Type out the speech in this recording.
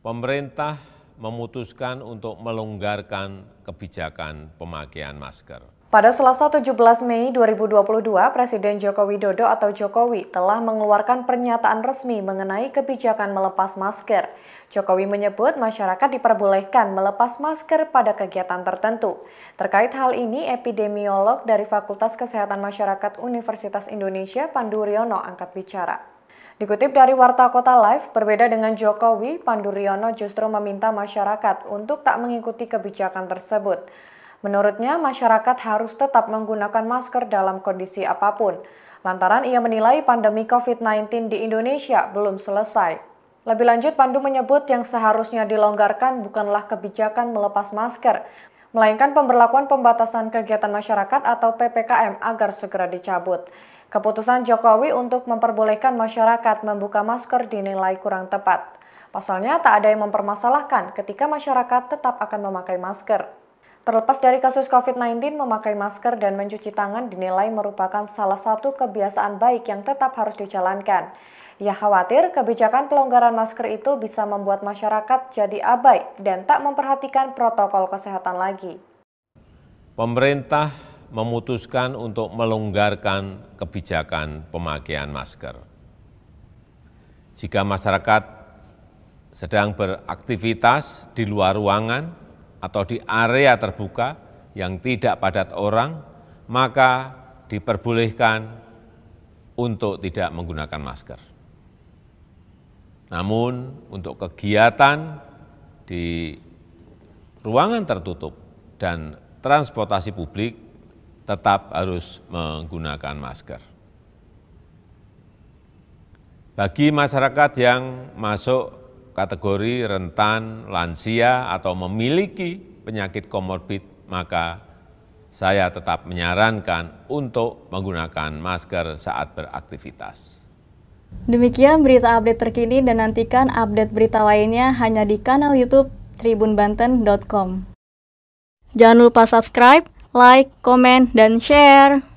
pemerintah memutuskan untuk melonggarkan kebijakan pemakaian masker. Pada Selasa 17 Mei 2022, Presiden Joko Widodo atau Jokowi telah mengeluarkan pernyataan resmi mengenai kebijakan melepas masker. Jokowi menyebut masyarakat diperbolehkan melepas masker pada kegiatan tertentu. Terkait hal ini, epidemiolog dari Fakultas Kesehatan Masyarakat Universitas Indonesia Pandu Riono angkat bicara. Dikutip dari Warta Kota Live, berbeda dengan Jokowi, Pandu Riono justru meminta masyarakat untuk tak mengikuti kebijakan tersebut. Menurutnya, masyarakat harus tetap menggunakan masker dalam kondisi apapun. Lantaran ia menilai pandemi COVID-19 di Indonesia belum selesai. Lebih lanjut, Pandu menyebut yang seharusnya dilonggarkan bukanlah kebijakan melepas masker, melainkan pemberlakuan pembatasan kegiatan masyarakat atau PPKM agar segera dicabut. Keputusan Jokowi untuk memperbolehkan masyarakat membuka masker dinilai kurang tepat. Pasalnya, tak ada yang mempermasalahkan ketika masyarakat tetap akan memakai masker. Terlepas dari kasus COVID-19, memakai masker dan mencuci tangan dinilai merupakan salah satu kebiasaan baik yang tetap harus dijalankan. Ia khawatir kebijakan pelonggaran masker itu bisa membuat masyarakat jadi abai dan tak memperhatikan protokol kesehatan lagi. Pemerintah memutuskan untuk melonggarkan kebijakan pemakaian masker. Jika masyarakat sedang beraktivitas di luar ruangan, atau di area terbuka yang tidak padat orang, maka diperbolehkan untuk tidak menggunakan masker. Namun untuk kegiatan di ruangan tertutup dan transportasi publik tetap harus menggunakan masker. Bagi masyarakat yang masuk kategori rentan lansia atau memiliki penyakit komorbid, maka saya tetap menyarankan untuk menggunakan masker saat beraktivitas. Demikian berita update terkini dan nantikan update berita lainnya hanya di kanal YouTube tribunbanten.com. Jangan lupa subscribe, like, komen, dan share.